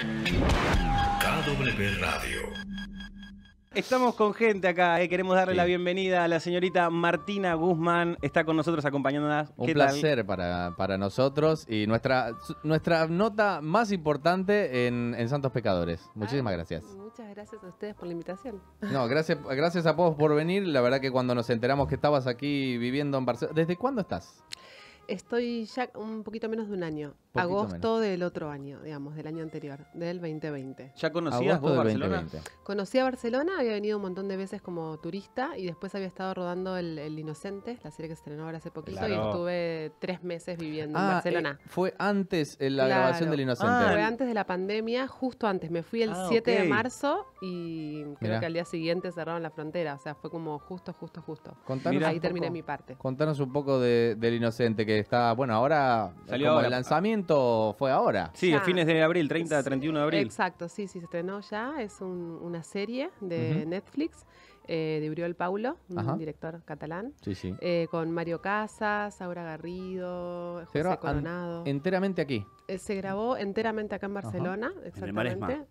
KW Radio. Estamos con gente acá, y eh, queremos darle la bienvenida a la señorita Martina Guzmán, está con nosotros acompañándonos. Un placer Para, nosotros y nuestra, nuestra nota más importante en, Santos Pecadores. Muchísimas ah, gracias. Muchas gracias a ustedes por la invitación. No, gracias, gracias a vos por venir. La verdad que cuando nos enteramos que estabas aquí viviendo en Barcelona, ¿desde cuándo estás? Estoy ya un poquito menos de un año. Agosto del otro año, digamos, del año anterior, del 2020. ¿Ya conocías vos Barcelona? Conocí a Barcelona, había venido un montón de veces como turista y después había estado rodando El, Inocente, la serie que estrenó ahora hace poquito, y estuve tres meses viviendo en ah, Barcelona. Eh, fue antes eh, la grabación del Inocente. fue antes de la pandemia, justo antes. Me fui el 7 ah, de marzo y creo que al día siguiente cerraron la frontera. O sea, fue como justo, justo, justo. Contanos Ahí terminé mi parte. Contanos un poco de, del Inocente, que está, bueno, ahora Salió como el lanzamiento fue ahora. Sí, a fines de abril, 30, sí, 31 de abril. Exacto, sí, sí, se estrenó ya. Es un, una serie de Netflix. Eh, de Uriol Paulo, un director catalán, sí, sí. Eh, con Mario Casas, Saura Garrido, José Coronado. Enteramente aquí. Eh, se grabó enteramente acá en Barcelona, exactamente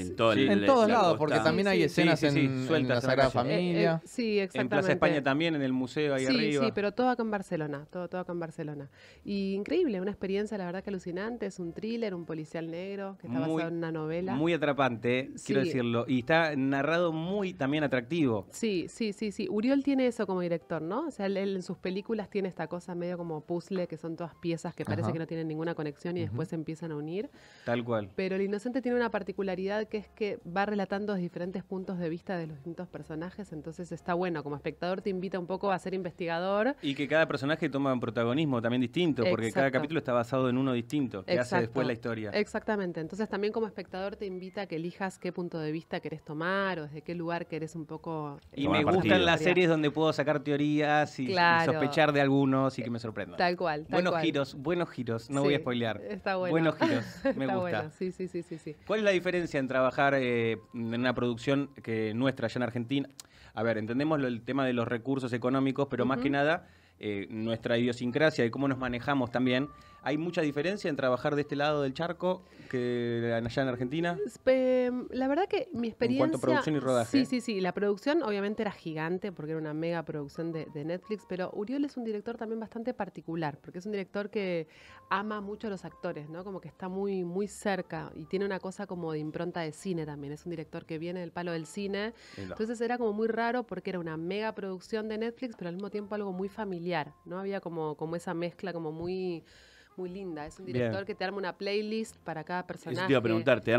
en, todos lados, porque también hay escenas en, en, la Familia. Eh, en Plaza España también, en el museo ahí arriba. Sí, pero todo acá en Barcelona, todo, todo acá en Barcelona. Y increíble, una experiencia la verdad que alucinante, es un thriller, un policial negro que está basado en una novela. Muy atrapante, eh, quiero decirlo, y está narrado muy también atractivo. Sí, sí, sí, sí. Uriol tiene eso como director, ¿no? O sea, él, en sus películas tiene esta cosa medio como puzzle, que son todas piezas que parece que no tienen ninguna conexión y después se empiezan a unir. Tal cual. Pero El Inocente tiene una particularidad que es que va relatando diferentes puntos de vista de los distintos personajes, entonces está bueno, como espectador te invita un poco a ser investigador. Y que cada personaje toma un protagonismo también distinto, porque cada capítulo está basado en uno distinto, que hace después la historia. Exactamente, entonces también como espectador te invita a que elijas qué punto de vista querés tomar o desde qué lugar querés un poco... Eh, y me gustan las series donde puedo sacar teorías y, sospechar de algunos y que me sorprendan. Tal cual. buenos giros, buenos giros, no voy a spoilear. Está bueno. Buenos giros, me gusta. sí, sí, sí. ¿Cuál es la diferencia entre trabajar eh, en una producción que nuestra allá en Argentina. A ver, entendemos el tema de los recursos económicos, pero más que nada eh, nuestra idiosincrasia y cómo nos manejamos también ¿Hay mucha diferencia en trabajar de este lado del charco que allá en Argentina? La verdad que mi experiencia... En producción y rodaje. Sí, sí, sí. La producción obviamente era gigante porque era una mega producción de, Netflix, pero Uriol es un director también bastante particular, porque es un director que ama mucho a los actores, ¿no? Como que está muy, muy cerca y tiene una cosa como de impronta de cine también. Es un director que viene del palo del cine. Entonces era como muy raro porque era una mega producción de Netflix, pero al mismo tiempo algo muy familiar, ¿no? Había como, como esa mezcla como muy muy linda. Es un director que te arma una playlist para cada personaje. Eso te iba a preguntar, te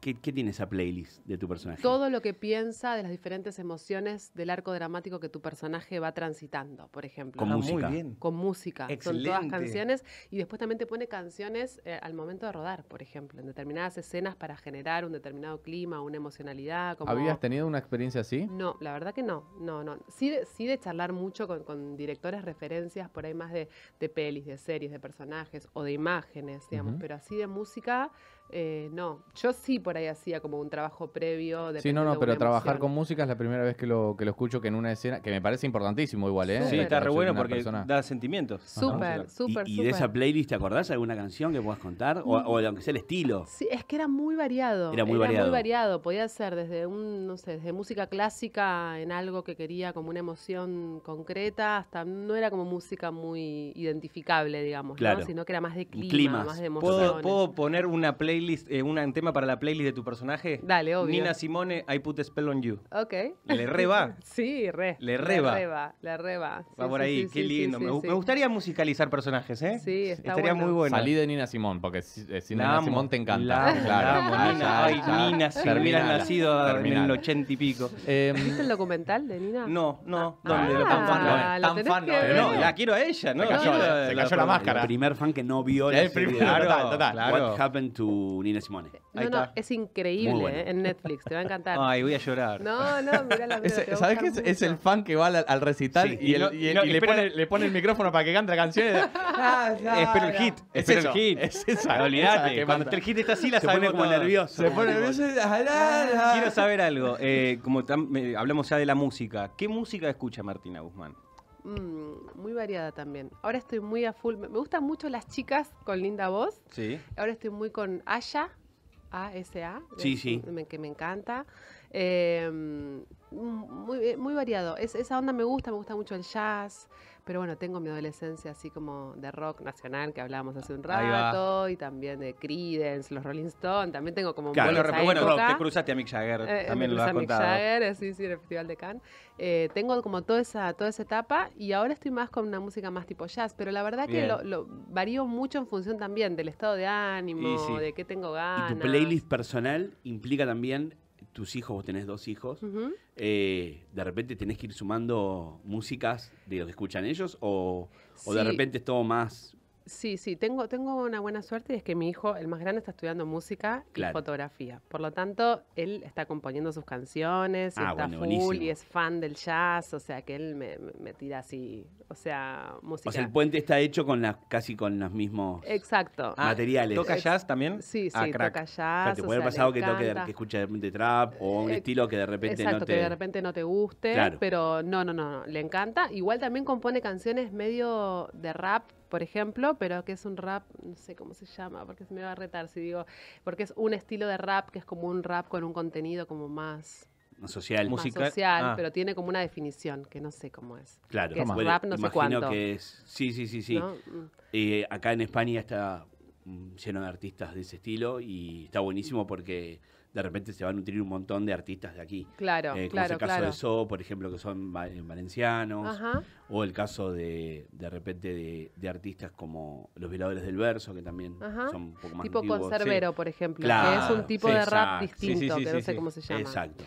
¿Qué, tiene esa playlist de tu personaje? Todo lo que piensa de las diferentes emociones del arco dramático que tu personaje va transitando, por ejemplo. Con música. Con música. Son todas canciones. Y después también te pone canciones eh, al momento de rodar, por ejemplo, en determinadas escenas para generar un determinado clima, una emocionalidad. ¿Habías tenido una experiencia así? No, la verdad que no. No, no. Sí, de, sí de charlar mucho con, directores referencias por ahí más de pelis, de series, de personajes o de imágenes, digamos, pero así de música eh, no, yo sí por ahí hacía como un trabajo previo. Sí, no, no, pero trabajar con música es la primera vez que lo, que lo escucho que en una escena, que me parece importantísimo igual, ¿eh? Sí, está re bueno porque da sentimientos. Súper, súper, ¿Y, de esa playlist te acordás alguna canción que puedas contar? O, aunque sea el estilo. Sí, es que era muy variado. Era muy variado. Podía ser desde un, no sé, desde música clásica en algo que quería como una emoción concreta, hasta no era como música muy identificable, digamos, claro. sino que era más de clima, más de emociones. puedo poner una playlist eh, un tema para la playlist de tu personaje? Dale, obvio. Nina Simone, I put a spell on you. Ok. ¿Le reba? sí, re. ¿Le reba? Le reba, le reba. Sí, Va por ahí, qué lindo. Me, gustaría musicalizar personajes, ¿eh? Sí, está Estaría muy bueno. Salí de Nina Simone porque si, eh, Nina Simone te encanta. claro. La amo, Nina. ay, Nina, nacido en el ochenta y pico. Eh, ¿Viste el documental de Nina? No, no. Ah, ¿Dónde? tan fan, no, lo tan fan. No, la quiero a ella, ¿no? Se cayó, la máscara. El primer fan que no vio la Claro, total. What happened to Nina Simone. Eh, no, no, es increíble eh, en Netflix, te va a encantar. Ay, voy a llorar. No, no, mirá la ¿Sabes qué? Es, el fan que va al, recital y, le, pone, el micrófono para que cante la canción. ah, espero el hit, es espero el hit. Es esa. cuando el hit está así la se como nervioso. Se pone nervioso. Ah, Quiero saber algo. Eh, como hablamos ya de la música, ¿qué música escucha Martina Guzmán? Mm, muy variada también. Ahora estoy muy a full. Me gustan mucho las chicas con linda voz. Sí. Ahora estoy muy con Aya, A-S-A. que me encanta. Em, muy, eh, muy variado. esa onda me gusta, me gusta mucho el jazz, pero bueno, tengo mi adolescencia así como de rock nacional que hablábamos hace un rato y también de Creedence, los Rolling Stones, también tengo como bueno, rock, te cruzaste a Mick Jagger, eh, eh, también lo has Jagger, sí, sí, en el Festival de Cannes. tengo como toda esa toda esa etapa y ahora estoy más con una música más tipo jazz, pero la verdad que lo, lo, varío mucho en función también del estado de ánimo, de qué tengo ganas. Y tu playlist personal implica también tus hijos, vos tenés dos hijos, eh, de repente tenés que ir sumando músicas de los que escuchan ellos o, de repente es todo más Sí, sí, tengo, tengo una buena suerte y es que mi hijo, el más grande, está estudiando música y fotografía. Por lo tanto, él está componiendo sus canciones, ah, está full y es fan del jazz, o sea que él me, tira así, o sea, música. O sea, el puente está hecho con casi con los mismos Exacto. Ah, materiales. ¿Toca jazz también? Sí, sí, ah, toca jazz. te puede haber pasado que, escuche de trap o un eh, estilo que de repente no te... de repente no te guste, pero no, no, no, no, le encanta. Igual también compone canciones medio de rap por ejemplo, pero que es un rap, no sé cómo se llama, porque se me va a retar si digo, porque es un estilo de rap que es como un rap con un contenido como más social, más social, ah. pero tiene como una definición que no sé cómo es. Claro, que es rap no sé cuánto. Que es, sí, sí, sí, sí. y mm. eh, acá en España está mm, lleno de artistas de ese estilo y está buenísimo porque de repente se va a nutrir un montón de artistas de aquí. Claro, eh, claro. el caso de So, por ejemplo, que son eh, valencianos, o el caso de, de repente, de, artistas como Los violadores del Verso, que también son un poco más Tipo Conservero, por ejemplo, que es un tipo de rap distinto, que no sé cómo se llama. Exacto.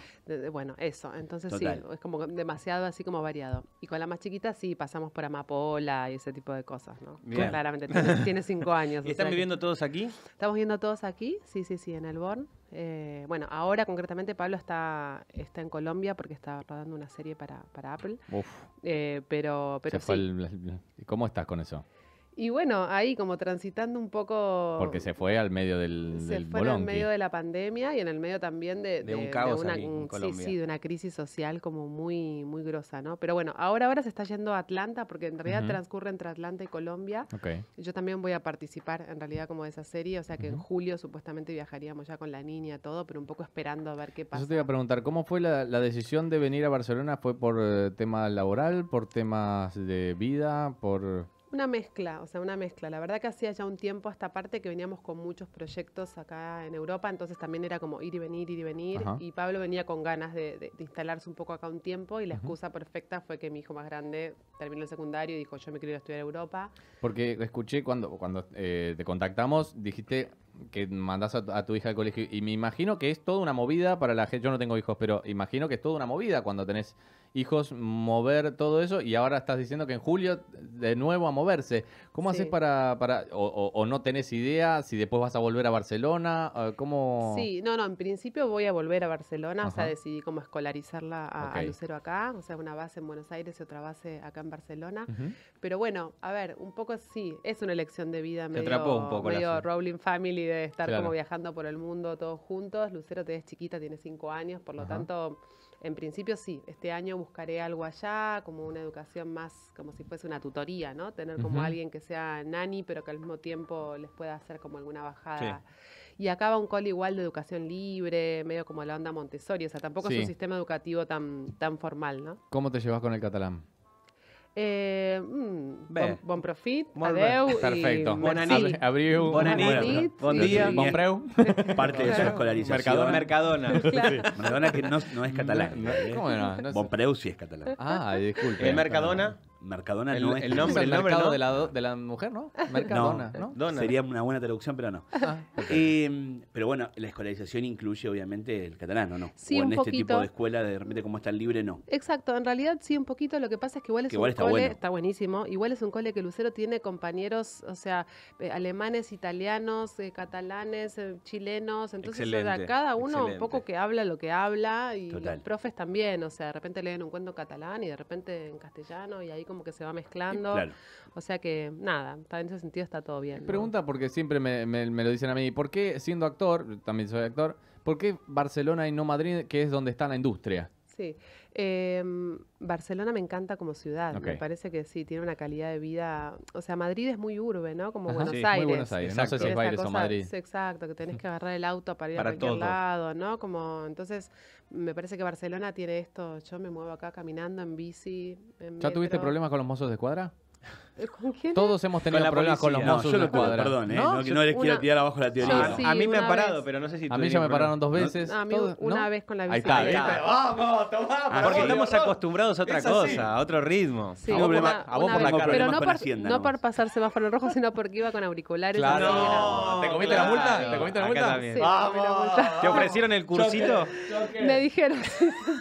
bueno, eso. Entonces sí, es como demasiado así como variado. Y con la más chiquita sí pasamos por Amapola y ese tipo de cosas, ¿no? Claramente, tiene, cinco años. están viviendo todos aquí? Estamos viviendo todos aquí, sí, sí, sí, en el Born. Eh, bueno, ahora concretamente Pablo está, está en Colombia porque está rodando una serie para, para Apple. Eh, pero pero sí. ¿Cómo estás con eso? Y bueno, ahí como transitando un poco. Porque se fue al medio del. Se fue medio de la pandemia y en el medio también de. de, un caos de una, Sí, sí, de una crisis social como muy, muy grosa, ¿no? Pero bueno, ahora, ahora se está yendo a Atlanta porque en realidad transcurre entre Atlanta y Colombia. Yo también voy a participar en realidad como de esa serie, o sea que en julio supuestamente viajaríamos ya con la niña, todo, pero un poco esperando a ver qué pasa. Yo te iba a preguntar, ¿cómo fue la, decisión de venir a Barcelona? ¿Fue por eh, tema laboral, por temas de vida, por.? Una mezcla, o sea, una mezcla. La verdad que hacía ya un tiempo esta parte que veníamos con muchos proyectos acá en Europa, entonces también era como ir y venir, ir y venir. Y Pablo venía con ganas de, instalarse un poco acá un tiempo y la excusa perfecta fue que mi hijo más grande terminó el secundario y dijo, yo me quiero ir a estudiar a Europa. Porque escuché cuando, cuando eh, te contactamos, dijiste que mandas a, a, tu hija al colegio y me imagino que es toda una movida para la gente, yo no tengo hijos, pero imagino que es toda una movida cuando tenés hijos, mover todo eso y ahora estás diciendo que en julio de nuevo a moverse. ¿Cómo haces para, para o, no tenés idea si después vas a volver a Barcelona? Ah, ¿Cómo? Sí, no, no, en principio voy a volver a Barcelona, o sea, decidí como escolarizarla a, Lucero acá, o sea, una base en Buenos Aires y otra base acá en Barcelona. Pero bueno, a ver, un poco sí, es una elección de vida medio, te un poco Family de estar como viajando por el mundo todos juntos. Lucero te es chiquita, tiene cinco años, por lo tanto en principio sí, este año buscaré algo allá, como una educación más, como si fuese una tutoría, ¿no? Tener como alguien que sea nani, pero que al mismo tiempo les pueda hacer como alguna bajada. Y acá va un col igual de educación libre, medio como la onda Montessori, o sea, tampoco es un sistema educativo tan, tan formal, ¿no? ¿Cómo te llevas con el catalán? Eh, mm, bon, bon, profit, Molt adeu bé. Bona nit. Bon dia. Bon preu. Parte de claro. escolarització. Mercadona. Mercadona. Mercadona que no, es catalán. ¿Cómo No, no, bon preu sí es catalán. Ah, disculpe. El eh, Mercadona. Mercadona el, no es. El nombre, el de, la, mujer, ¿no? Mercadona, ¿no? ¿no? Sería una buena traducción, pero no. Ah. pero bueno, la escolarización incluye obviamente el catalán, no? Sí, o en este tipo de escuela, de repente como está libre, no. Exacto, en realidad sí, un poquito. Lo que pasa es que igual es un está cole, está buenísimo. Igual es un cole que Lucero tiene compañeros, o sea, eh, alemanes, italianos, eh, catalanes, eh, chilenos. Entonces, cada uno un poco que habla lo que habla y los profes también. O sea, de repente leen un cuento catalán y de repente en castellano y ahí como que se va mezclando. O sea que nada, en ese sentido está todo bien. Pregunta porque siempre me, me, me, lo dicen a mí, ¿por qué siendo actor, también soy actor, ¿por qué Barcelona y no Madrid, que es donde está la industria? Sí, em, Barcelona me encanta como ciudad, me parece que sí, tiene una calidad de vida, o sea, Madrid es muy urbe, ¿no? Como Buenos, sí, Aires. Muy Buenos Aires. Exacto. No sé si es Madrid. exacto, que tenés que agarrar el auto para ir a cualquier lado, ¿no? Como, entonces, me parece que Barcelona tiene esto, yo me muevo acá caminando en bici. ¿Ya tuviste problemas con los mozos de cuadra? Eh, todos hemos tenido problemas con los mozos no, yo no cuadro. Perdón, ¿eh? no, les quiero tirar abajo la teoría. a mí me han parado, pero no sé si. A mí ya me pararon dos veces. A mí una vez con la visita. Ahí está, vamos, tomamos. Ah, porque estamos acostumbrados a otra cosa, a otro ritmo. A vos por la cara. Pero no por pasar semáforo rojo, sino porque iba con auriculares. Claro. ¿Te comiste la multa? ¿Te comiste la multa? Vamos. ¿Te ofrecieron el cursito? Me dijeron.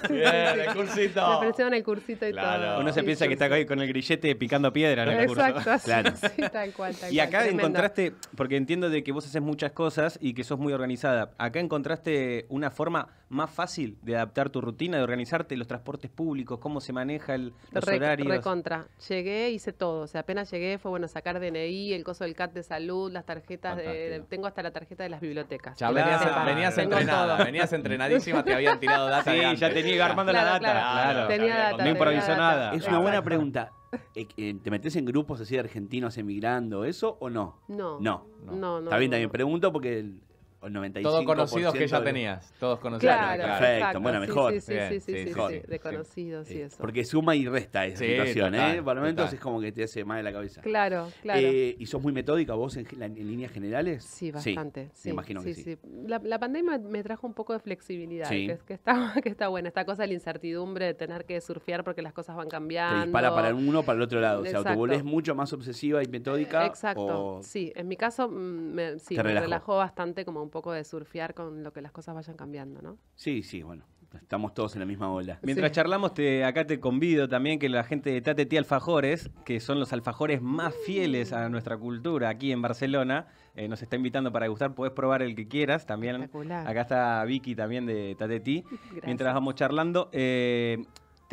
Bien, el cursito. Me ofrecieron el cursito y todo. Uno se piensa que está ahí con el grillete picando piedra, ¿no? Exacto, Y acá encontraste, porque entiendo de que vos haces muchas cosas y que sos muy organizada, acá encontraste una forma más fácil de adaptar tu rutina, de organizarte los transportes públicos, cómo se maneja el, horario. Recontra, llegué, hice todo, o sea, apenas llegué fue bueno sacar DNI, el coso del CAT de salud, las tarjetas, tengo hasta la tarjeta de las bibliotecas. venías, venías venías entrenadísima, te habían tirado data. Sí, ya tenía armando la data. Claro, data, no improvisó nada. Es una buena pregunta. Eh, eh, ¿te metes en grupos así de argentinos emigrando, eso o no? No. No. No, no. Está bien, también pregunto porque 95%. Todos conocidos que ya tenías. Todos conocidos. perfecto. Bueno, mejor. Sí, sí, sí, sí, de conocidos y eso. Porque suma y resta esa situación, ¿eh? Por menos es como que te hace mal de la cabeza. Claro, claro. Eh, ¿Y sos muy metódica vos en, líneas generales? Sí, bastante. Sí, me imagino que sí. La, pandemia me trajo un poco de flexibilidad, que, que, está, que está buena. Esta cosa de la incertidumbre, de tener que surfear porque las cosas van cambiando. Te dispara para uno para el otro lado. O sea, te volvés mucho más obsesiva y metódica. Exacto. Sí, en mi caso mm, me relajó bastante como un poco de surfear con lo que las cosas vayan cambiando, ¿no? Sí, sí, bueno, estamos todos en la misma ola. Mientras charlamos, te, acá te convido también que la gente de Tate Alfajores, que son los alfajores más mm. fieles a nuestra cultura aquí en Barcelona, eh, nos está invitando para gustar, Puedes probar el que quieras también. Acá está Vicky también de Tate Mientras vamos charlando, eh,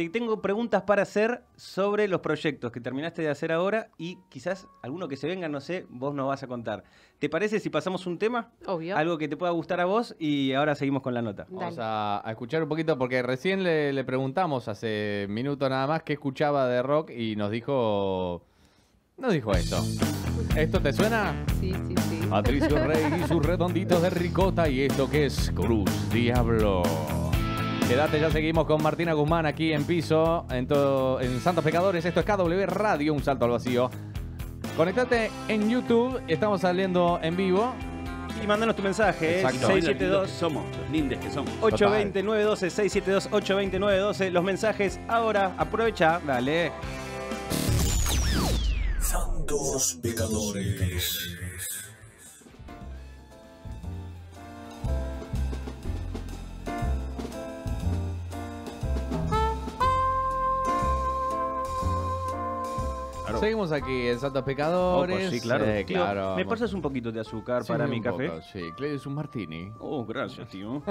tengo preguntas para hacer sobre los proyectos que terminaste de hacer ahora y quizás alguno que se venga, no sé, vos nos vas a contar. ¿Te parece si pasamos un tema? Obvio. Algo que te pueda gustar a vos y ahora seguimos con la nota. Vamos a, escuchar un poquito porque recién le, preguntamos hace minuto nada más qué escuchaba de rock y nos dijo... Nos dijo esto. ¿Esto te suena? Sí, sí, sí. Patricio Rey y sus redonditos de ricota y esto que es Cruz Diablo. Quédate, ya seguimos con Martina Guzmán aquí en piso, en, en Santos Pecadores. Esto es KW Radio, un salto al vacío. Conectate en YouTube, estamos saliendo en vivo. Y mandanos tu mensaje, 672. ¿eh? somos los lindes que somos. 912 672 912. Los mensajes ahora, aprovecha, dale. Santos Pecadores. Seguimos aquí en Santos Pecadores. sí, eh, claro. ¿Me pasas un poquito de azúcar para mi café? sí, claro, es un martini. Oh, gracias, tío.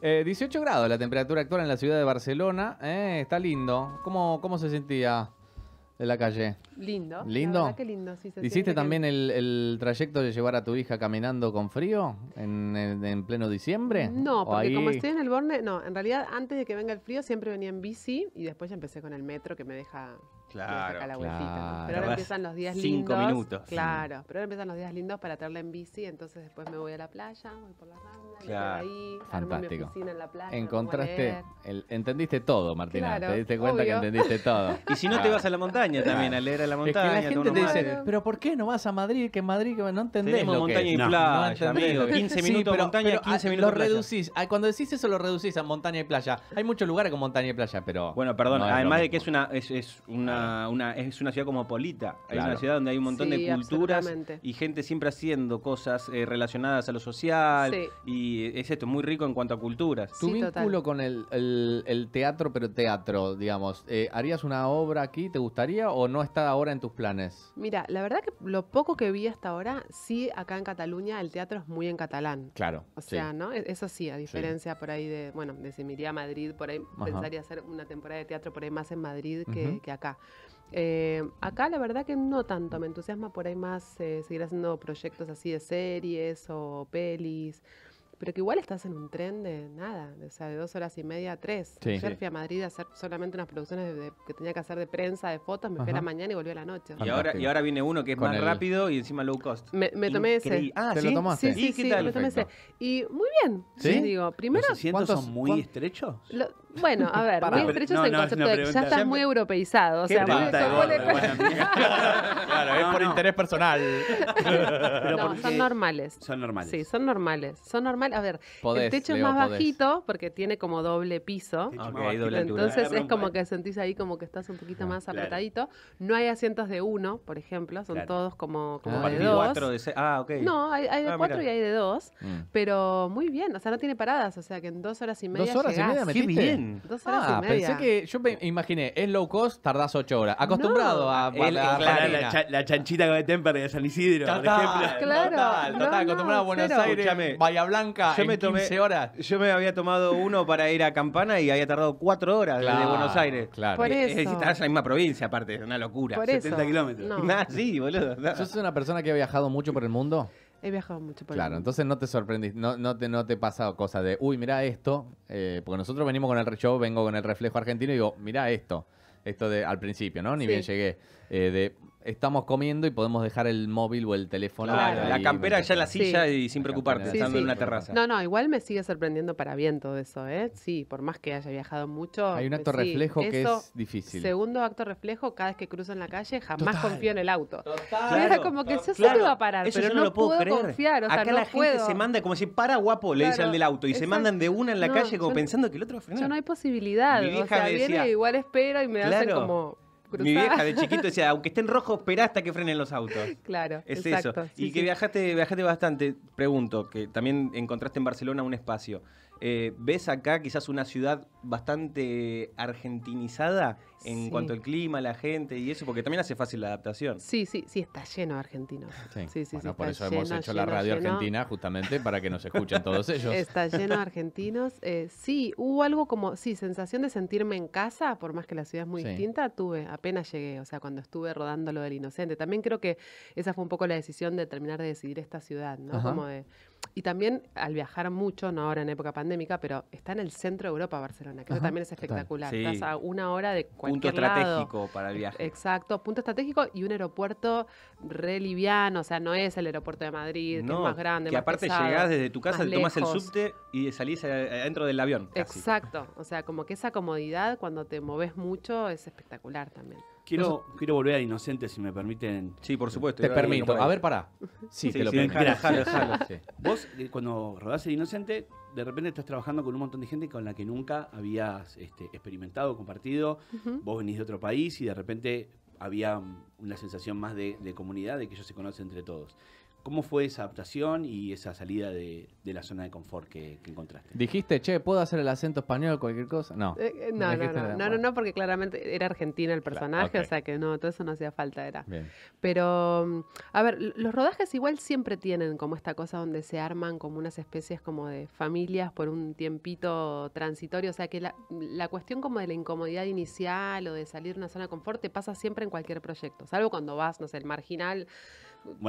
18 eh, grados la temperatura actual en la ciudad de Barcelona. Eh, está lindo. ¿Cómo, ¿Cómo se sentía? en la calle. Lindo. Lindo. lindo ¿Hiciste también el, trayecto de llevar a tu hija caminando con frío en, pleno diciembre? No, porque como estoy en el Borne, no, en realidad antes de que venga el frío siempre venía en bici y después ya empecé con el metro que me deja Claro. Pero ahora empiezan los días lindos. Cinco minutos. Claro, pero ahora empiezan los días lindos para traerla en bici, entonces después me voy a la playa, voy por la rambla, claro. ahí, Fantástico. en la playa. Encontraste, entendiste todo, Martina. te diste cuenta que entendiste todo. Y si no te vas a la montaña también, a leer a la montaña. la gente te dice, pero ¿por qué no vas a Madrid? Que en Madrid no entendés Tenemos montaña y playa, 15 minutos montaña, 15 ah, minutos Lo reducís. Cuando decís eso lo reducís a montaña y playa. Hay muchos lugares con montaña y playa, pero... Bueno, perdón, además de que Es, una es una ciudad como Polita, Es una ciudad donde hay un montón de culturas y gente siempre haciendo cosas eh, relacionadas a lo social. Y es esto, muy rico en cuanto a culturas. Tu vínculo con el, teatro, pero teatro, digamos. Eh, ¿Harías una obra aquí? ¿Te gustaría o no está ahora en tus planes? Mira, la verdad que lo poco que vi hasta ahora, sí, acá en Cataluña el teatro es muy en catalán. Claro. O sea, ¿no? E, eso sí, a diferencia por ahí de, bueno, de si me iría a Madrid, por ahí pensaría hacer una temporada de teatro por ahí más en Madrid que, que acá. Eh, acá la verdad que no tanto, me entusiasma por ahí más eh, seguir haciendo proyectos así de series o pelis, pero que igual estás en un tren de nada, de, sea, de dos horas y media a tres. Sí. fui a Madrid a hacer solamente unas producciones que tenía que hacer de prensa, de fotos, me fui a la mañana y volví a la noche. Y ahora, y ahora viene uno que es más rápido y encima low cost. Me, tomé ese. Ah, ¿Te lo tomaste? Sí, sí, ¿Y sí, Y muy bien. digo, primero... ¿Los asientos son muy estrechos? Bueno, a ver, muy estrecho es el concepto de que ya estás muy europeizado. O sea, muy Claro, es por interés personal. no, son normales. Son normales. Sí, son normales. Son normales. A ver, el techo es más bajito porque tiene como doble piso. doble Entonces es como que sentís ahí como que estás un poquito ah, más apretadito. No hay asientos de uno, por ejemplo. Son todos como, ah, de dos. ah, ok. No, hay, de ah, cuatro y hay de dos. Mm. Pero muy bien. O sea, no tiene paradas. O sea, que en dos horas y media Dos horas y media, Qué bien. Ah, pensé que. Yo me imaginé, es low cost, tardás ocho horas. Acostumbrado a. Ah, la, la, chanchita con el Temper de San Isidro, por ejemplo. Claro. Total, acostumbrado a Buenos Aires, Bahía Blanca, yo me tomé, 15 horas. Yo me había tomado uno para ir a Campana y había tardado cuatro horas de Buenos Aires. Claro. Es en la misma provincia, aparte, es una locura. 70 kilómetros. No. Ah, sí, boludo. soy una persona que ha viajado mucho por el mundo? He viajado mucho por Claro, entonces no te sorprendís, no, te, pasa cosa de, uy, mira esto, eh, porque nosotros venimos con el, show, vengo con el reflejo argentino y digo, mira esto, esto de al principio, ¿no? Ni bien llegué, eh, de estamos comiendo y podemos dejar el móvil o el teléfono. la campera ya en la silla y sin preocuparte, en una terraza. No, no, igual me sigue sorprendiendo para bien todo eso, ¿eh? Sí, por más que haya viajado mucho. Hay un pues acto reflejo que es difícil. Segundo acto reflejo, cada vez que cruzo en la calle, jamás confío en el auto. Total. Era como que yo salgo va a parar, pero no, lo puedo, confiar. Acá la gente se manda como si para guapo, le dicen al del auto, y se mandan de una en la calle como pensando que el otro va a frenar. no hay posibilidad. o sea, viene igual espera y me hacen como mi vieja de chiquito decía, aunque estén rojos, espera hasta que frenen los autos. Claro, es eso. y que viajaste, viajaste bastante, pregunto, que también encontraste en Barcelona un espacio. Eh, ¿Ves acá quizás una ciudad bastante argentinizada en cuanto al clima, la gente y eso? Porque también hace fácil la adaptación. Sí, sí, sí, está lleno de argentinos. Sí, sí, sí. por eso hemos hecho la radio argentina justamente para que nos escuchen todos ellos. Está lleno de argentinos. Eh, sí, hubo algo como, sí, sensación de sentirme en casa, por más que la ciudad es muy distinta, tuve, apenas llegué, o sea, cuando estuve rodando lo del inocente. También creo que esa fue un poco la decisión de terminar de decidir esta ciudad, ¿no? Como y también al viajar mucho, no ahora en época pandémica, pero está en el centro de Europa, Barcelona, que también es espectacular. Estás a una hora de cualquier Punto estratégico para el viaje. Exacto, punto estratégico y un aeropuerto re liviano, o sea, no es el aeropuerto de Madrid, que es más grande, que aparte llegás desde tu casa, tomas el subte y salís adentro del avión. Exacto, o sea, como que esa comodidad cuando te moves mucho es espectacular también. Quiero, quiero volver a Inocente, si me permiten. Sí, por supuesto. Te permito. A ver, pará. Sí, te lo Vos, eh, cuando rodás Inocente, de repente estás trabajando con un montón de gente con la que nunca habías este, experimentado, compartido. Vos venís de otro país y de repente había una sensación más de, de comunidad, de que ellos se conocen entre todos. ¿Cómo fue esa adaptación y esa salida de, la zona de confort que, encontraste? ¿Dijiste, che, puedo hacer el acento español o cualquier cosa? No. Eh, eh, no, no, no, no, porque claramente era argentina el personaje, o sea que no, todo eso no hacía falta, era. Pero, mm, a ver, los rodajes igual siempre tienen como esta cosa donde se arman como unas especies como de familias por un tiempito transitorio, o sea que la, la cuestión como de la incomodidad inicial o de salir de una zona de confort te pasa siempre en cualquier proyecto, salvo cuando vas, no sé, el marginal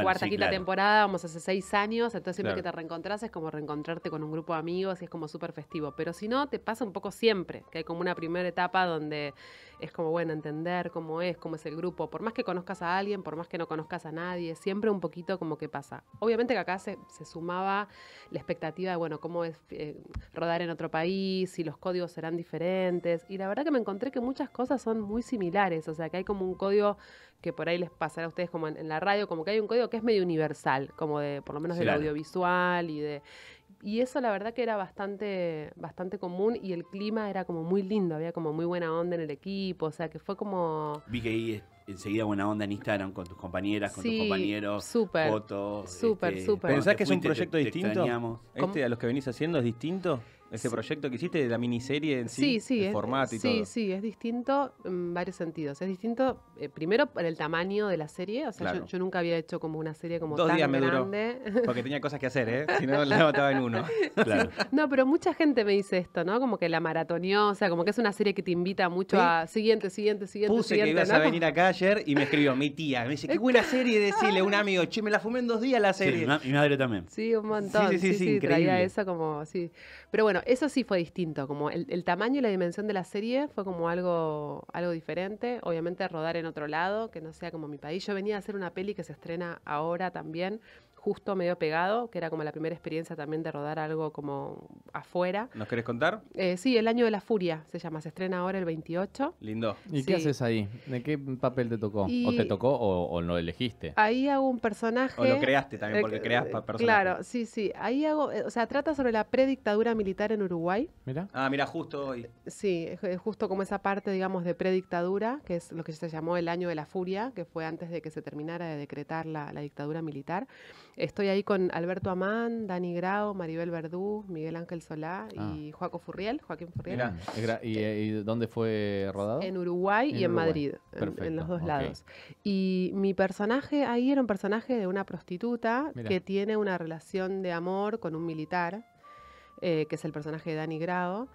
cuarta, quinta temporada, vamos hace seis años, entonces siempre que te reencontrás es como reencontrarte con un grupo de amigos y es como súper festivo. Pero si no, te pasa un poco siempre, que hay como una primera etapa donde es como, bueno, entender cómo es, cómo es el grupo. Por más que conozcas a alguien, por más que no conozcas a nadie, siempre un poquito como que pasa. Obviamente que acá se, sumaba la expectativa de, bueno, cómo es eh, rodar en otro país, si los códigos serán diferentes. Y la verdad que me encontré que muchas cosas son muy similares, o sea, que hay como un código que por ahí les pasará a ustedes como en, la radio, como que hay un código que es medio universal, como de, por lo menos del audiovisual y de. Y eso la verdad que era bastante, bastante común y el clima era como muy lindo, había como muy buena onda en el equipo, o sea que fue como... Vi enseguida buena onda en Instagram con tus compañeras, con tus compañeros, super, fotos. Súper, este, súper. ¿Pensás que es un proyecto distinto? este, a los que venís haciendo es distinto? Ese proyecto que hiciste de la miniserie en sí, sí, el formato y todo. Sí, sí, es distinto en varios sentidos. Es distinto, eh, primero, por el tamaño de la serie. O sea, yo, nunca había hecho como una serie como Dos tan días me grande. Duró, porque tenía cosas que hacer, ¿eh? Si no, la mataba en uno. Claro. No, pero mucha gente me dice esto, ¿no? Como que la maratoneó, o sea, como que es una serie que te invita mucho a siguiente, siguiente, siguiente. Puse siguiente, que ibas a venir acá, y me escribió mi tía. Me dice, qué buena serie, decirle a un amigo, che, me la fumé en dos días la serie. mi madre también. Sí, un montón. Sí, sí, sí, eso como Pero bueno, eso sí fue distinto, como el, tamaño y la dimensión de la serie fue como algo, algo diferente. Obviamente rodar en otro lado, que no sea como mi país. Yo venía a hacer una peli que se estrena ahora también, justo medio pegado, que era como la primera experiencia también de rodar algo como afuera. ¿Nos querés contar? Eh, sí, El Año de la Furia se llama, se estrena ahora el 28. Lindo. ¿Y qué haces ahí? ¿De qué papel te tocó? ¿O te tocó o, lo elegiste? Ahí hago un personaje... O lo creaste también, eh, porque creas personajes. Claro, sí, sí. Ahí hago, eh, o sea, trata sobre la predictadura militar en Uruguay. Mira. Ah, mira, justo hoy. Sí, justo como esa parte, digamos, de predictadura, que es lo que se llamó el Año de la Furia, que fue antes de que se terminara de decretar la dictadura militar. Estoy ahí con Alberto Amán, Dani Grau, Maribel Verdú, Miguel Ángel Solá y ah. Joaquín Furriel, Joaquín Furriel. Eh, ¿y, dónde fue rodado? En Uruguay y en Madrid, en, los dos lados. Y mi personaje ahí era un personaje de una prostituta que tiene una relación de amor con un militar, eh, que es el personaje de Dani Grau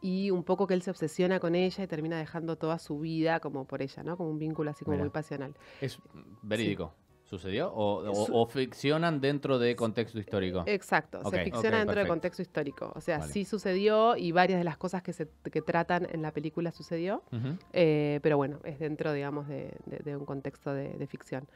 y un poco que él se obsesiona con ella y termina dejando toda su vida como por ella, ¿no? Como un vínculo así como muy pasional. Es verídico. ¿Sucedió? ¿O, o, ficcionan dentro de contexto histórico? Exacto, se ficciona dentro de contexto histórico. O sea, sí sucedió y varias de las cosas que se que tratan en la película sucedió, eh, pero bueno, es dentro, digamos, de, de, un contexto de, ficción.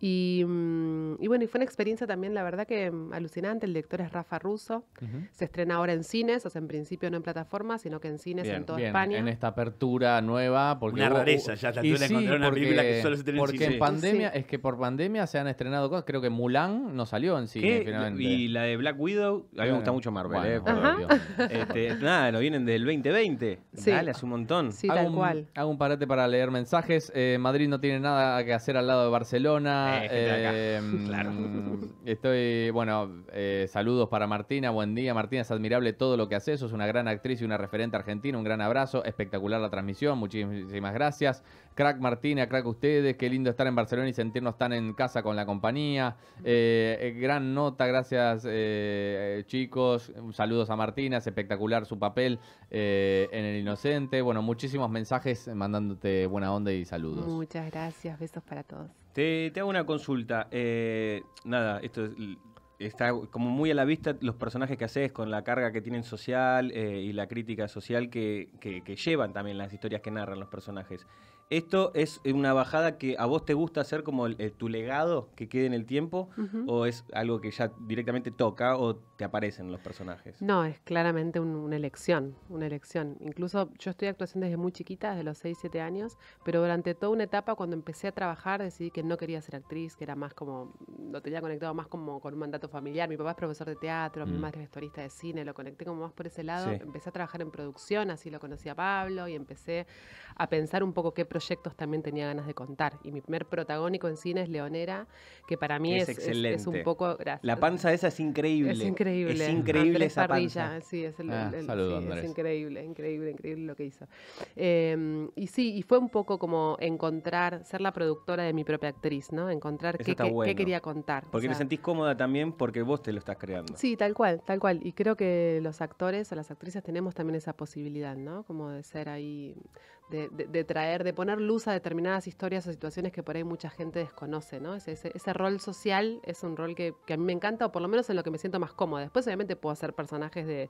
Y, mm, y, bueno, y fue una experiencia también, la verdad que mm, alucinante. El director es Rafa Russo. Se estrena ahora en cines, o sea, en principio no en plataformas, sino que en cines en toda bien. España. En esta apertura nueva. Porque una rareza, ya la altura encontrar una película que solo se tiene Porque en, Porque en pandemia, es que por pandemia se han estrenado cosas. Creo que Mulan no salió en sí Y la de Black Widow, a mí me gusta mucho Marvel. Eh, este, nada, lo vienen del 2020. Dale, hace un montón. hago tal un, cual. un parate para leer mensajes. Eh, Madrid no tiene nada que hacer al lado de Barcelona. Eh, em, estoy, bueno, saludos para Martina. Buen día, Martina. Es admirable todo lo que haces. Sos una gran actriz y una referente argentina. Un gran abrazo. Espectacular la transmisión. Muchísimas gracias. Crack Martina, crack ustedes. Qué lindo estar en Barcelona y sentirnos tan en casa con la compañía. Eh, eh, gran nota, gracias eh, chicos. Saludos a Martina, espectacular su papel en El Inocente. Bueno, muchísimos mensajes mandándote buena onda y saludos. Muchas gracias, besos para todos. Te, hago una consulta. nada, esto está como muy a la vista los personajes que haces con la carga que tienen social y la crítica social que, llevan también las historias que narran los personajes. ¿Esto es una bajada que a vos te gusta hacer como tu legado que quede en el tiempo? ¿O es algo que ya directamente toca o te aparecen los personajes? No, es claramente una elección, una elección. Incluso yo estoy actuación desde muy chiquita, desde los 6, 7 años, pero durante toda una etapa cuando empecé a trabajar decidí que no quería ser actriz, que era más como, lo tenía conectado más como con un mandato familiar. Mi papá es profesor de teatro, mi mm. madre es vectorista de cine, lo conecté como más por ese lado. Empecé a trabajar en producción, así lo conocí a Pablo y empecé a pensar un poco qué proyectos también tenía ganas de contar. Y mi primer protagónico en cine es Leonera, que para mí es, excelente. es, un poco... La panza esa es increíble. Es increíble. Es increíble esa Parrilla. Sí, es, el, ah, es increíble, increíble, increíble lo que hizo. Em, y sí, y fue un poco como encontrar, ser la productora de mi propia actriz, ¿no? Encontrar qué, quería contar. Porque me te sentís cómoda también porque vos te lo estás creando. Sí, tal cual, tal cual. Y creo que los actores o las actrices tenemos también esa posibilidad, ¿no? Como de ser ahí, de, traer, de poner luz a determinadas historias o situaciones que por ahí mucha gente desconoce, ¿no? Ese, ese, rol social es un rol que, a mí me encanta, o por lo menos en lo que me siento más cómoda. Después, obviamente, puedo hacer personajes de,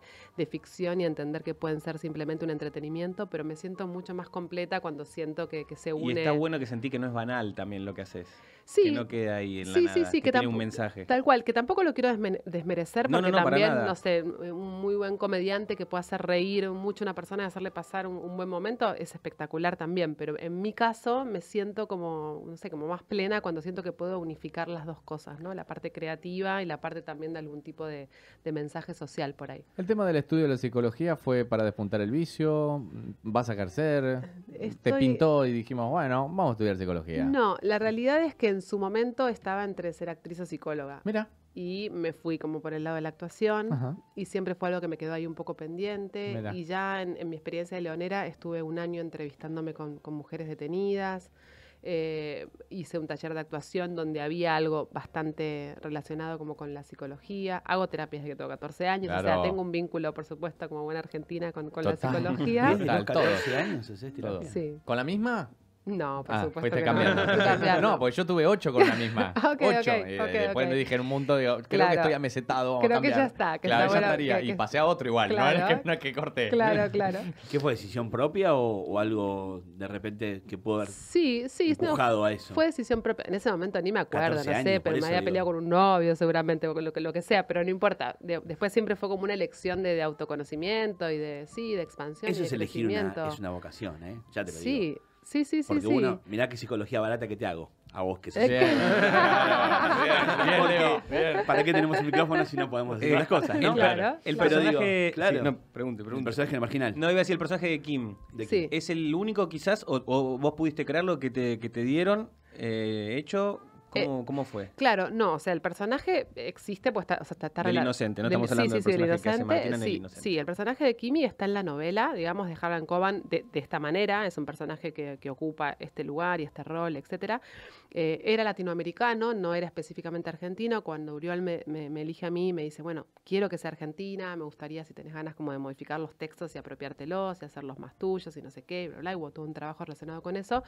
ficción y entender que pueden ser simplemente un entretenimiento, pero me siento mucho más completa cuando siento que, que se une. Y está bueno que sentí que no es banal también lo que haces. Sí. Que no queda ahí en la sí, nada, sí, sí, que, que tiene un mensaje. Tal cual, que tampoco lo quiero desmerecer, porque también, no sé, un muy buen comediante que pueda hacer reír mucho a una persona y hacerle pasar un, un buen momento es espectacular espectacular también, pero en mi caso me siento como, no sé, como más plena cuando siento que puedo unificar las dos cosas, ¿no? La parte creativa y la parte también de algún tipo de, mensaje social por ahí. ¿El tema del estudio de la psicología fue para despuntar el vicio? Mm, ¿Vas a ejercer? Eh, ¿Te pintó y dijimos, bueno, vamos a estudiar psicología? No, la realidad es que en su momento estaba entre ser actriz o psicóloga. Mira y me fui como por el lado de la actuación y siempre fue algo que me quedó ahí un poco pendiente y ya en, mi experiencia de leonera estuve un año entrevistándome con, mujeres detenidas, eh, hice un taller de actuación donde había algo bastante relacionado como con la psicología, hago terapias desde que tengo 14 años, o sea, tengo un vínculo por supuesto como buena argentina con, la psicología. con la misma? No, por ah, supuesto. Que No. No, porque yo tuve ocho con la misma. ocho. Eh, después me dije en un mundo creo que estoy amesetado. Creo que ya está. claro, ya estaría. y pasé a otro igual, ¿no? Es que, no que corté. Claro, claro. ¿Qué fue decisión propia o, algo de repente que pudo haber sí, sí, empujado a eso? Fue decisión propia. En ese momento ni me acuerdo, no sé, pero me había peleado con un novio seguramente, o lo que, lo que sea, pero no importa. después siempre fue como una elección de, autoconocimiento y de, sí, de expansión. Eso es elegir una, es una vocación, ¿eh? Ya te lo digo. Sí. Sí, sí, sí. Porque sí. uno, mirá qué psicología barata que te hago. A vos que sos. Bien. bien, ¿Para qué tenemos el micrófono si no podemos decir las cosas? Claro, el, personaje. claro. no, pregunte, pregunte. El personaje marginal. No, iba a decir el personaje de Kim. Sí. ¿Es el único quizás, o, vos pudiste crearlo, que te, que te dieron eh, hecho eh, ¿Cómo, fue? Claro, no, o sea, el personaje existe, pues está, o sea, está, inocente, no estamos hablando de del sí, personaje sí, el inocente. Sí, el personaje de Kimi está en la novela, digamos, de Harlan Coban de, esta manera, es un personaje que, que ocupa este lugar y este rol, etcétera. Eh, era latinoamericano, no era específicamente argentino. Cuando Uriol me, elige a mí, me dice, bueno, quiero que sea argentina, me gustaría si tenés ganas como de modificar los textos y apropiártelos y hacerlos más tuyos y no sé qué, bla, bla, y hubo todo un trabajo relacionado con eso.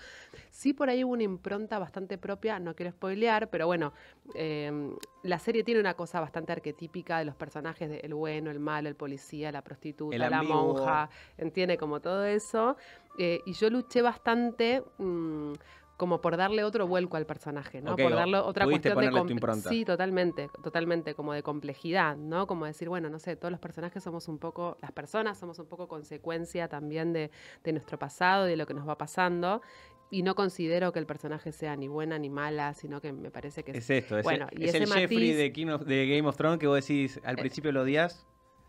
Sí, por ahí hubo una impronta bastante propia, no quiero spoilear, pero bueno, em, la serie tiene una cosa bastante arquetípica de los personajes, el bueno, el malo, el policía, la prostituta, la monja, entiende como todo eso. Eh, y yo luché bastante... Mm, como por darle otro vuelco al personaje, ¿no? por darle otra cuestión de sí, totalmente, totalmente como de complejidad, ¿no? Como decir, bueno, no sé, todos los personajes somos un poco las personas, somos un poco consecuencia también de, nuestro pasado de lo que nos va pasando y no considero que el personaje sea ni buena ni mala, sino que me parece que es, esto. bueno, es el Jeffrey de, Game of Thrones que vos decís al eh, principio lo odias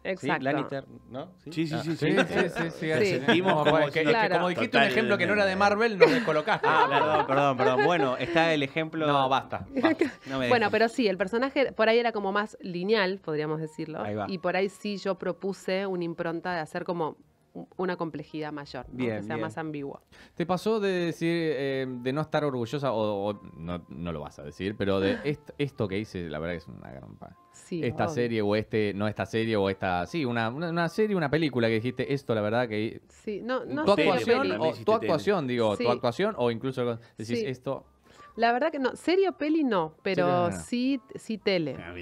Exacto. ¿Sí? Lannister, ¿no? Ah, sí, sí, sí. sí, sí, sí, sí, Sentimos como, que, como dijiste un ejemplo que no era de Marvel, nos descolocaste. Ah, perdón, perdón, perdón. Bueno, está el ejemplo. No, basta. bueno, pero sí, el personaje por ahí era como más lineal, podríamos decirlo. Ahí va. Y por ahí sí yo propuse una impronta de hacer como una complejidad mayor, que sea más ambigua. ¿Te pasó de decir, eh, de no estar orgullosa, o, no, lo vas a decir, pero de esto que hice, la verdad es una gran Sí, esta serie o este, no esta serie o esta, sí, una, una, serie, una película que dijiste, esto la verdad que... Sí, no, no tu, actuación, tu actuación, digo, tu actuación o incluso decís esto la verdad que no, serio peli no, pero sí, sí tele. Ah,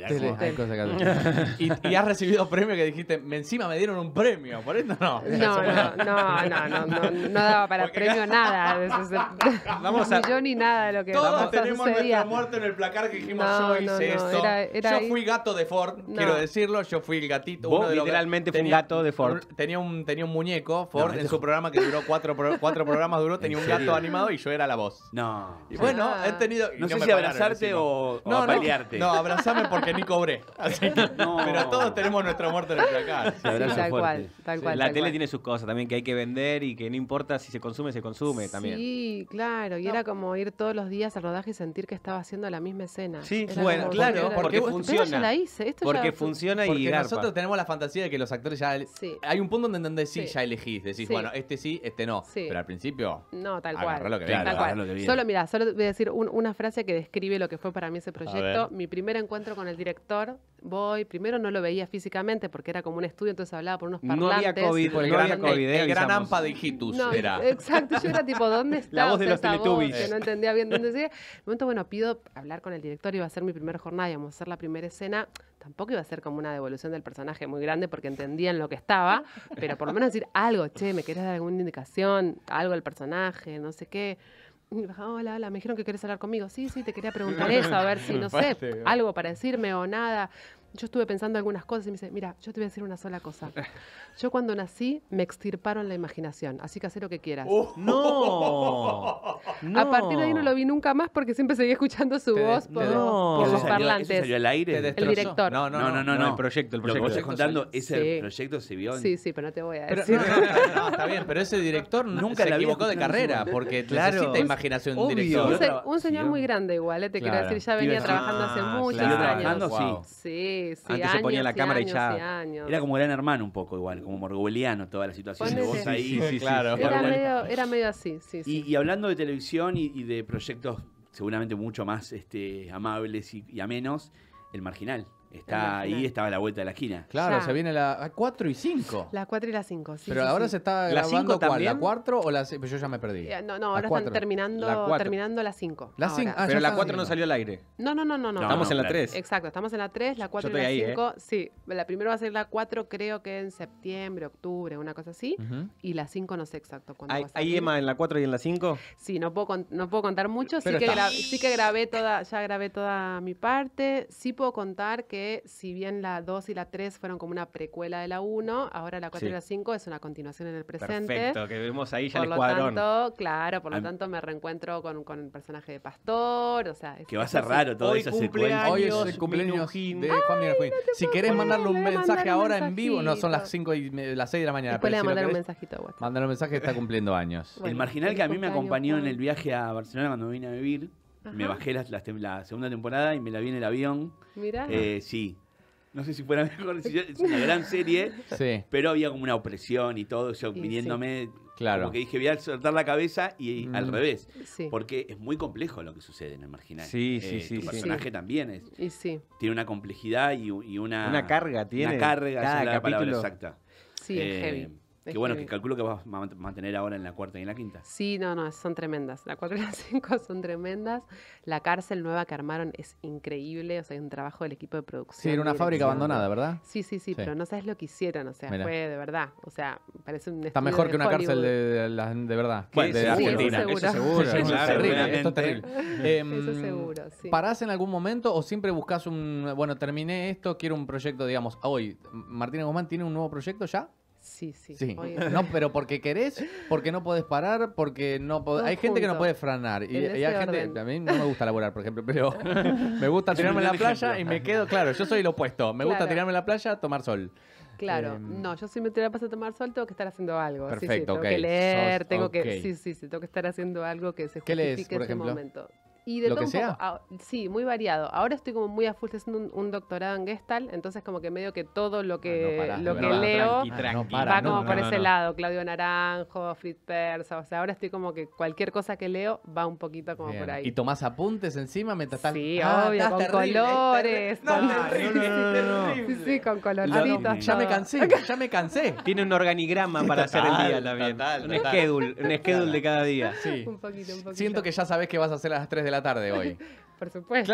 y, has recibido premio que dijiste, encima me dieron un premio, por eso no. No, no, no, no, no, daba para premio nada. Vamos a- ni yo ni nada lo que Todos tenemos nuestra muerte en el placar que dijimos yo hice esto. yo fui gato de Ford, quiero decirlo, yo fui el gatito. uno de literalmente fue un gato de Ford. Tenía un, tenía un muñeco, Ford, en su programa que duró cuatro, cuatro programas duró, tenía un gato animado y yo era la voz. No. Y bueno, ah. Ah. tenido. No, sé si abrazarte o, o no, abrazame porque ni cobré. Pero todos tenemos nuestro muerte en el placar. tal cual, tal cual. La tele tiene sus cosas también que hay que vender y que no importa si se consume, se consume también. Sí, claro. Y era como ir todos los días al rodaje y sentir que estaba haciendo la misma escena. Sí, bueno, claro, porque, funciona. porque funciona y nosotros tenemos la fantasía de que los actores ya. Hay un punto donde sí, ya elegís. Decís, bueno, este sí, este no. Pero al principio. No, tal cual. Lo que cual. Solo, mira, solo voy a decir una frase que describe lo que fue para mí ese proyecto. Mi primer encuentro con el director, voy, primero no lo veía físicamente porque era como un estudio, entonces hablaba por unos parlantes. No había COVID, eh, el, gran, había de Hitus era. Exacto, yo era tipo, ¿dónde está? La voz de los Teletubbies. que no entendía bien dónde decía. En momento, bueno, pido hablar con el director, iba a ser mi primera jornada, íbamos a hacer la primera escena. Tampoco iba a ser como una devolución del personaje muy grande porque entendían lo que estaba, pero por lo menos decir algo, che, ¿me querés dar alguna indicación? Algo al personaje, no sé qué. Ah, hola, hola, me dijeron que querés hablar conmigo. Sí, sí, te quería preguntar eso, a ver si, no sé, algo para decirme o nada yo estuve pensando algunas cosas y me dice, mira, yo te voy a decir una sola cosa. Yo cuando nací me extirparon la imaginación, así que haz lo que quieras. Oh. no, A partir de ahí no lo vi nunca más porque siempre seguí escuchando su voz por, los parlantes. Salió al aire? El director. No no, no no no, el proyecto. El proyecto. Lo que vos contando, ese proyecto se vio. Sí, sí, pero no te voy a decir. no, está bien, pero ese director nunca se equivocó de carrera porque claro, necesita imaginación de un director. Un, señor muy grande igual, eh, te quiero decir, ya venía trabajando hace muchos años. sí. Antes se ponía la cámara y, ya. era como gran hermano un poco igual, como morgoliano toda la situación. de Vos ahí, Era, medio, así, sí, y, sí. Y hablando de televisión y, de proyectos seguramente mucho más este, amables y, y amenos, el marginal. Está ahí, estaba la vuelta de la esquina. Claro, se viene la 4 y 5. La 4 y la 5, sí. Pero ahora se está ¿La grabando la 4 o la 6, yo ya me perdí. Eh, no, no, ahora están terminando La terminando la 5. La ah, Pero la 4 no salió al aire. No, no, no, no, Estamos en la 3. Exacto, estamos en la 3, la 4 y la 5. ¿eh? Sí, la primera va a ser la 4 creo que en septiembre, octubre, una cosa así. Y la 5 no sé exacto cuándo ¿Hay, va a Emma en la 4 y en la 5? Sí, no puedo, no puedo contar mucho. Sí que, sí que grabé toda, ya grabé toda mi parte. Sí puedo contar que si bien la 2 y la 3 fueron como una precuela de la 1, ahora la 4 y la 5 es una continuación en el presente. Perfecto, que vemos ahí ya por el lo Tanto, claro, por lo tanto me reencuentro con, con, el personaje de Pastor, o sea... que va a ser raro todo esa secuencia. Hoy es el cumpleaños de Juan si querés mandarle un mensaje ahora en vivo, no son las 5 y las 6 de la mañana. Después mandar un mensajito. Mandar un mensaje que está cumpliendo años. el marginal que a mí me acompañó en el viaje a Barcelona cuando vine a vivir me bajé la, segunda temporada y me la vi en el avión. Mirá. Eh, sí. No sé si fuera mejor, es una gran serie, sí. pero había como una opresión y todo, yo viniéndome, claro. como que dije, voy a soltar la cabeza y mm. al revés, sí. porque es muy complejo lo que sucede en el marginal. Sí, eh, sí, sí. Tu personaje también es, tiene una complejidad y, una... Una carga tiene. Una carga, la palabra exacta. Sí, eh, heavy que bueno, que calculo que vas a mantener ahora en la cuarta y en la quinta. Sí, no, no, son tremendas. La cuarta y la cinco son tremendas. La cárcel nueva que armaron es increíble, o sea, es un trabajo del equipo de producción. Sí, era una fábrica abandonada, ¿verdad? Sí, sí, sí, pero no sabes lo que hicieron, o sea, fue de verdad. O sea, parece un Está mejor que una cárcel de, verdad, de Argentina. Eso seguro. Eso es terrible. Em, seguro, ¿Parás en algún momento o siempre buscas un, bueno, terminé esto, quiero un proyecto, digamos, hoy? ¿Martina Guzmán tiene un nuevo proyecto ya? Sí, sí. No, pero porque querés, porque no podés parar, porque no Hay gente que no puede frenar. Y, hay gente... A mí no me gusta laburar, por ejemplo, pero me gusta tirarme a la playa y me quedo... Claro, yo soy lo opuesto. Me gusta tirarme a la playa, tomar sol. Claro, em, no, yo si me tiro a tomar sol tengo que estar haciendo algo. Perfecto, sí, tengo que leer, tengo que... Sí, sí, sí, tengo que estar haciendo algo que se justifique en ese momento. Y de lo todo que sea. Ah, sí, muy variado. Ahora estoy como muy a full haciendo un, doctorado en Gestalt, entonces como que medio que todo lo ah, que, lo leo va como por ese lado. Claudio Naranjo, Fritz Persa, o sea, ahora estoy como que cualquier cosa que leo va un poquito como por ahí. ¿Y tomás apuntes encima mientras tal? Sí, ah, obvio, con colores. Sí, con coloritos. Ya me cansé, ya me cansé. Tiene un organigrama para hacer el día también. un schedule, un schedule de cada día. Siento que ya sabes que vas a hacer a las 3 de la tarde hoy. Por supuesto.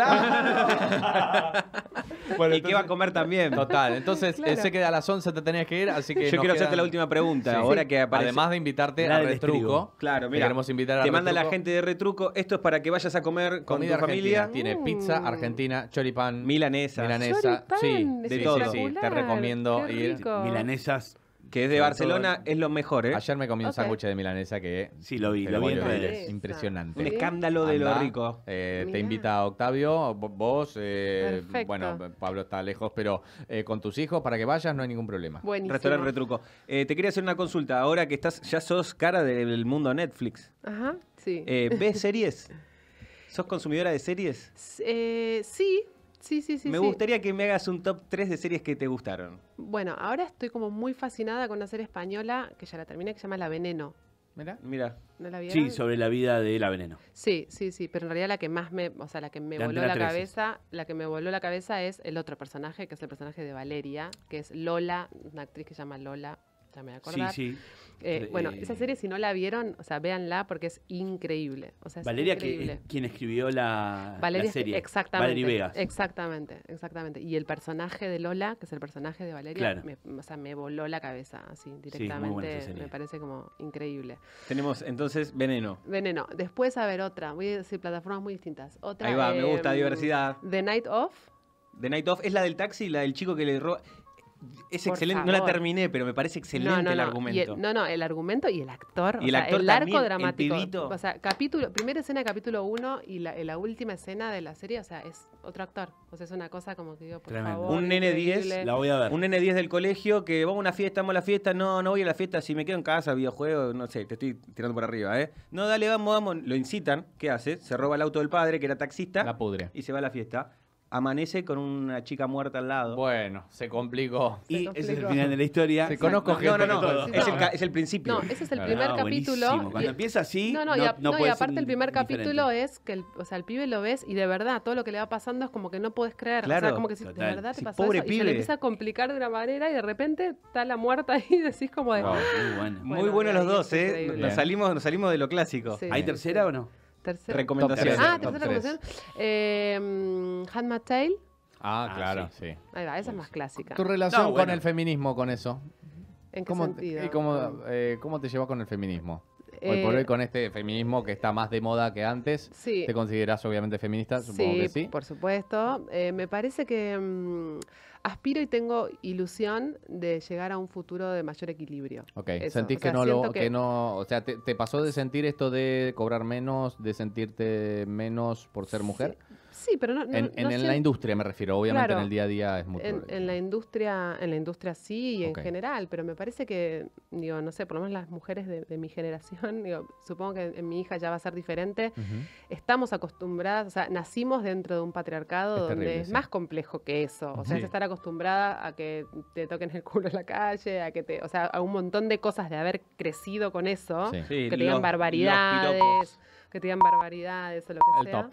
y qué va a comer también. Total. Entonces, eh, sé que a las 11 te tenías que ir, así que. Yo quiero hacerte la última pregunta. ahora que Además de invitarte a Retruco. Claro, Te queremos invitar a Te manda la gente de Retruco. Esto es para que vayas a comer Comida familia. Tiene uh. pizza argentina, choripán. Milanesa. Milanesa. Choripán, sí, de todo. Sí, te recomiendo ir. Milanesas que es de Barcelona, es lo mejor, ¿eh? Ayer me comí un sándwich de milanesa que Sí, lo vi, lo vi en impresionante. Un escándalo de lo rico. Eh, te invita Octavio, vos, eh, bueno, Pablo está lejos, pero eh, con tus hijos para que vayas no hay ningún problema. Buenísimo. Restaurante Retruco. te quería hacer una consulta. Ahora que estás, ya sos cara del mundo Netflix. Ajá, sí. ¿Ves series? ¿Sos consumidora de series? sí, Sí, sí, sí. Me gustaría que me hagas un top 3 de series que te gustaron. Bueno, ahora estoy como muy fascinada con una serie española que ya la terminé, que se llama La Veneno. Mira, Mira. Sí, sobre la vida de La Veneno. Sí, sí, sí, pero en realidad la que más me, o sea, la que me voló la cabeza, la que me voló la cabeza es el otro personaje, que es el personaje de Valeria, que es Lola, una actriz que se llama Lola, eh, eh, bueno, esa eh, serie si no la vieron, o sea, véanla porque es increíble. Valeria, que quien escribió la, la serie. Exactamente. Valeria Vegas. Exactamente, exactamente. Y el personaje de Lola, que es el personaje de Valeria, me, o sea, me voló la cabeza así directamente. me parece como increíble. Tenemos entonces Veneno. Veneno. Después, a ver, otra. Voy a decir plataformas muy distintas. Otra, Ahí va, me gusta, em, diversidad. The Night Off. The Night Off es la del taxi, la del chico que le roba. Es excelente, no la terminé, pero me parece excelente el argumento. no, no, el argumento y el actor. el, arco dramático. o sea, capítulo, primera escena de capítulo 1 y la, última escena de la serie, o sea, es otro actor. O sea, es una cosa como que digo, por Un nene 10, la voy a ver. Un n 10 del colegio que vamos a una fiesta, vamos a la fiesta, no, no voy a la fiesta, si me quedo en casa, videojuego, no sé, te estoy tirando por arriba, ¿eh? No, dale, vamos, vamos, lo incitan, ¿qué hace? Se roba el auto del padre, que era taxista. La podre Y se va a la fiesta amanece con una chica muerta al lado. Bueno, se complicó. Y ese es el final de la historia. no, no, no, Es, el, principio. No, ese es el ah, primer capítulo. Cuando empieza así. No, no, no y aparte el primer capítulo es que el, o sea, el pibe lo ves y de verdad todo lo que le va pasando es como que no puedes creer. Claro, o sea, como que si, de verdad te se le empieza a complicar de una manera y de repente está la muerta ahí y decís como de. Ah". muy bueno. los dos, ¿eh? Nos salimos, nos salimos de lo clásico. ¿Hay tercera o no? tercera recomendación. Ah, tercera recomendación. Eh, Handmaid's Tale. Ah, ah claro, sí. Ahí va, esa es más clásica. ¿Tu relación con el feminismo con eso? ¿En qué sentido? Y cómo, eh, cómo, te llevas con el feminismo? Hoy por hoy, eh, con este feminismo que está más de moda que antes, ¿te consideras obviamente feminista? sí, Por supuesto. Eh, me parece que mm, aspiro y tengo ilusión de llegar a un futuro de mayor equilibrio. Ok, sentís que, no lo, O sea, te, te, pasó de sentir esto de cobrar menos, de sentirte menos por ser mujer? Sí, pero no. en, la industria me refiero, obviamente en el día a día es muy en, la industria, en la industria sí y en general, pero me parece que, digo, no sé, por lo menos las mujeres de, mi generación, digo, supongo que en mi hija ya va a ser diferente. Estamos acostumbradas, o sea, nacimos dentro de un patriarcado donde es más complejo que eso. O sea, es estar acostumbrada a que te toquen el culo en la calle, a que te, o sea, a un montón de cosas de haber crecido con eso, que te digan barbaridades, que te digan barbaridades o lo que sea.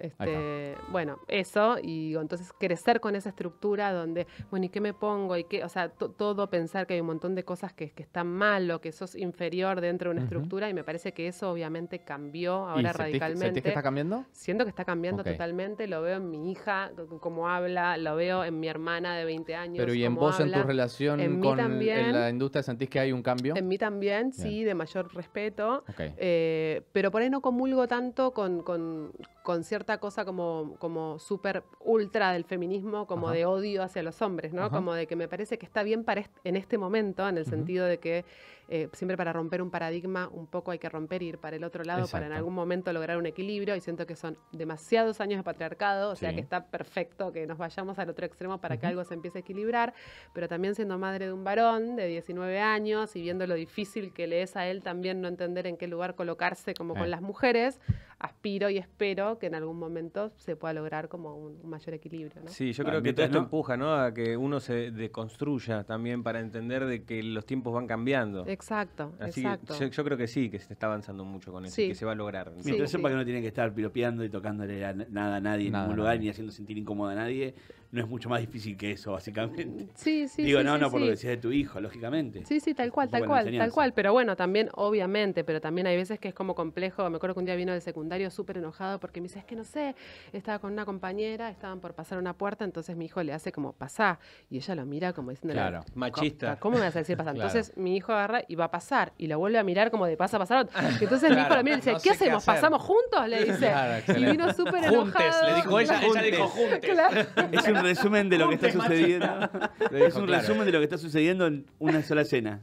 Este, bueno, eso, y entonces crecer con esa estructura donde, bueno, ¿y qué me pongo? ¿Y qué? O sea, todo pensar que hay un montón de cosas que, que están mal o que sos inferior dentro de una estructura, y me parece que eso obviamente cambió ahora radicalmente. ¿Sentís que está cambiando? Siento que está cambiando totalmente, lo veo en mi hija, como habla, lo veo en mi hermana de 20 años. Pero ¿y en vos, en tu relación con la industria, sentís que hay un cambio? En mí también, sí, de mayor respeto. Eh, pero por ahí no comulgo tanto con, con, con cierta cosa como, como súper ultra del feminismo, como de odio hacia los hombres, ¿no? Como de que me parece que está bien para en este momento, en el sentido de que eh, siempre para romper un paradigma un poco hay que romper y ir para el otro lado para en algún momento lograr un equilibrio y siento que son demasiados años de patriarcado, o sea que está perfecto que nos vayamos al otro extremo para que algo se empiece a equilibrar, pero también siendo madre de un varón de 19 años y viendo lo difícil que le es a él también no entender en qué lugar colocarse como con eh. las mujeres, aspiro y espero que en algún momentos se pueda lograr como un, mayor equilibrio. Sí, yo creo que todo esto empuja a que uno se deconstruya también para entender de que los tiempos van cambiando. Exacto, exacto. yo, creo que sí, que se está avanzando mucho con eso que se va a lograr. Mientras sí, que no tienen que estar piropeando y tocándole nada a nadie en ningún lugar ni haciendo sentir incómodo a nadie, no es mucho más difícil que eso, básicamente. Sí, sí. Digo, no, no por lo que decías de tu hijo, lógicamente. Sí, sí, tal cual, tal cual, tal cual. Pero bueno, también, obviamente, pero también hay veces que es como complejo. Me acuerdo que un día vino del secundario súper enojado porque me dice, es que no sé, estaba con una compañera, estaban por pasar una puerta, entonces mi hijo le hace como, pasá. Y ella lo mira como diciendo, claro, machista. ¿Cómo me vas a decir pasar? Entonces mi hijo agarra y va a pasar y lo vuelve a mirar como de pasa a pasar. Entonces mi hijo lo mira y dice, ¿qué hacemos? ¿Pasamos juntos? Le dice. y vino súper enojado. Juntes, le dijo ella, ella dijo juntes. Claro resumen de lo que está sucediendo. es un resumen de lo que está sucediendo en una sola cena.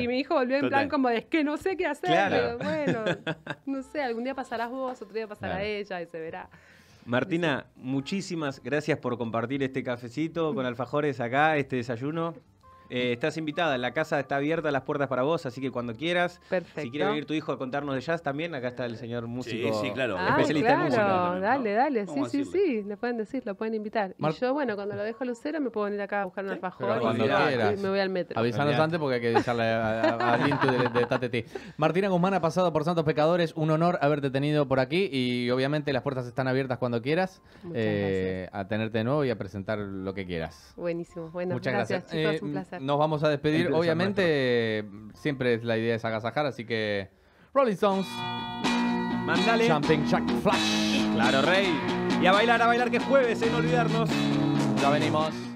y mi hijo volvió en plan como de es que no sé qué hacer, pero bueno, no sé, algún día pasarás vos, otro día pasará ella y se verá. Martina, muchísimas gracias por compartir este cafecito con alfajores acá, este desayuno. Eh, estás invitada, la casa está abierta, las puertas para vos, así que cuando quieras. Perfecto. Si quiere venir tu hijo a contarnos de jazz también, acá está el señor músico. Sí, sí, claro. Ah, especialista claro, en música. Dale, dale, sí, sí, sí, le pueden decir, lo pueden invitar. y yo, bueno, cuando lo dejo a Lucero, me puedo venir acá a buscar un alfajor y, me voy al metro. Avisanos antes porque hay que avisarle a, Lintu de, de Martina Guzmán ha pasado por Santos Pecadores, un honor haberte tenido por aquí y obviamente las puertas están abiertas cuando quieras eh, a tenerte de nuevo y a presentar lo que quieras. Buenísimo, buenas muchas gracias. gracias. Chicos, un eh, placer. Nos vamos a despedir. Obviamente, siempre es la idea es agasajar, así que. Rolling Stones. Mandale. Jumping Jack Flash. Claro, Rey. Y a bailar, a bailar, que jueves, sin olvidarnos. Ya venimos.